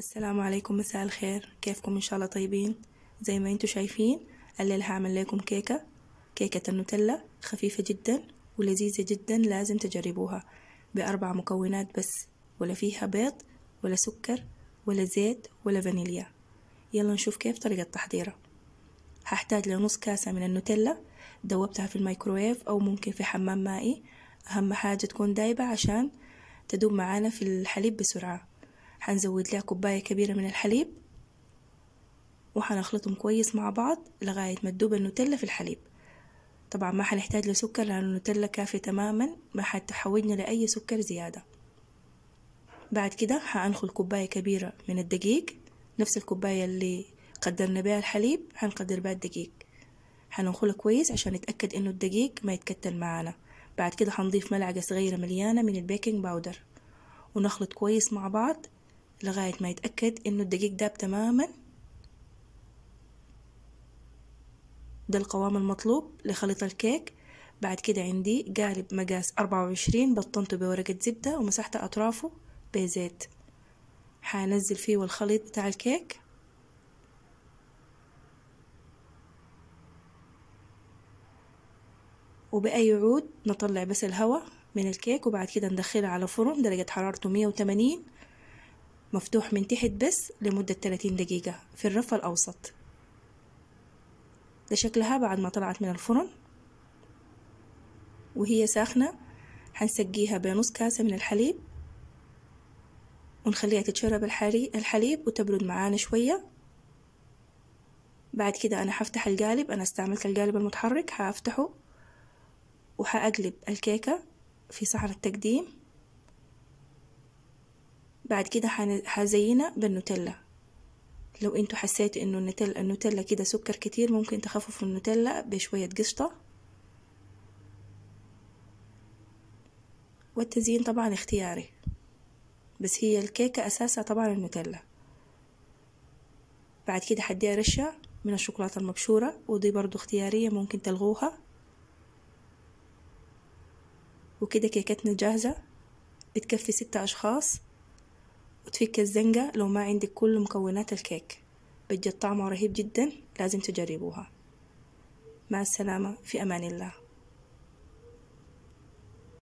السلام عليكم مساء الخير كيفكم ان شاء الله طيبين زي ما انتم شايفين الليل هعمل لكم كيكه كيكه النوتيلا خفيفه جدا ولذيذه جدا لازم تجربوها باربع مكونات بس ولا فيها بيض ولا سكر ولا زيت ولا فانيليا يلا نشوف كيف طريقه تحضيرها هحتاج لنص كاسه من النوتيلا دوبتها في الميكرويف او ممكن في حمام مائي اهم حاجه تكون دايبه عشان تدوب معانا في الحليب بسرعه هنزود لها كوباية كبيرة من الحليب وهنخلطهم كويس مع بعض لغاية ما تدوب النوتيلا في الحليب طبعا ما هنحتاج لسكر لأن النوتيلا كافية تماما ما هتحوجنا لأي سكر زيادة بعد كده هنخل كوباية كبيرة من الدقيق نفس الكوباية اللي قدرنا بيها الحليب هنقدر بيها الدقيق هننخلها كويس عشان نتأكد انه الدقيق ما يتكتل معانا بعد كده هنضيف ملعقة صغيرة مليانة من البيكنج باودر ونخلط كويس مع بعض لغاية ما يتأكد إنه الدقيق داب تماما ده القوام المطلوب لخليط الكيك بعد كده عندي قالب مقاس أربعة وعشرين بطنته بورقة زبدة ومسحت أطرافه بزيت حنزل فيه الخليط بتاع الكيك وبأي عود نطلع بس الهواء من الكيك وبعد كده ندخلها على فرن درجة حرارته مية وتمانين مفتوح من تحت بس لمدة 30 دقيقة في الرف الأوسط ده شكلها بعد ما طلعت من الفرن وهي ساخنة هنسقيها بنص كاسة من الحليب ونخليها تتشرب الحليب وتبرد معانا شوية بعد كده أنا هفتح القالب أنا استعملت القالب المتحرك هفتحه وهأقلب الكيكة في صحن التقديم بعد كده هزينه بالنوتيلا لو انتوا حسيتوا انه النوتيلا النوتيلا كده سكر كتير ممكن تخففوا النوتيلا بشويه قشطه والتزيين طبعا اختياري بس هي الكيكه اساسها طبعا النوتيلا بعد كده هديها رشه من الشوكولاته المبشوره ودي برضو اختياريه ممكن تلغوها وكده كيكتنا جاهزه بتكفي ستة أشخاص وتفك الزنقة لو ما عندك كل مكونات الكيك بجد طعمه رهيب جدا لازم تجربوها مع السلامة في أمان الله